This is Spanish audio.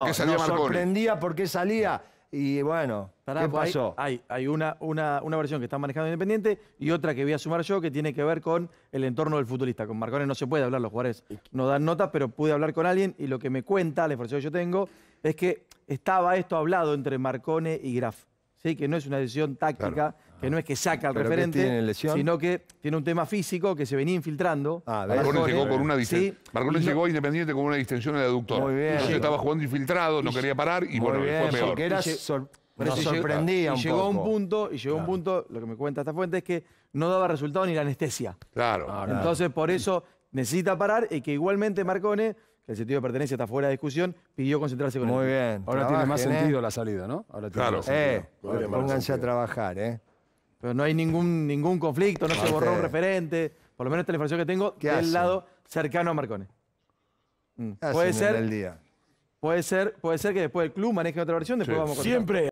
que nos sorprendía por qué salía. Y bueno, ¿qué pues pasó? Hay, hay una, una, versión que está manejando Independiente y otra que voy a sumar yo que tiene que ver con el entorno del futbolista. Con Marcone no se puede hablar, los jugadores no dan nota, pero pude hablar con alguien y lo que me cuenta, la información que yo tengo, es que estaba esto hablado entre Marcone y Graf que no es una decisión táctica, que no es que saca al referente, sino que tiene un tema físico que se venía infiltrando. Ah, llegó una Independiente con una distensión de aductor. Muy bien. estaba jugando infiltrado, no quería parar y bueno, fue peor. nos sorprendía un llegó poco. a un punto, y llegó un punto, lo que me cuenta esta fuente es que no daba resultado ni la anestesia. claro. Ah, Entonces, por eso necesita parar y que igualmente Marcone, que el sentido de pertenencia está fuera de discusión, pidió concentrarse con Muy bien. Ahora tiene más ¿eh? sentido la salida, ¿no? Ahora tiene claro. Eh, pónganse a trabajar, ¿eh? Pero no hay ningún, ningún conflicto, no se borró un referente. Por lo menos esta es la información que tengo del lado cercano a Marcone. Puede ser. Día? Puede ser, puede ser que después el club maneje otra versión, después vamos con Siempre.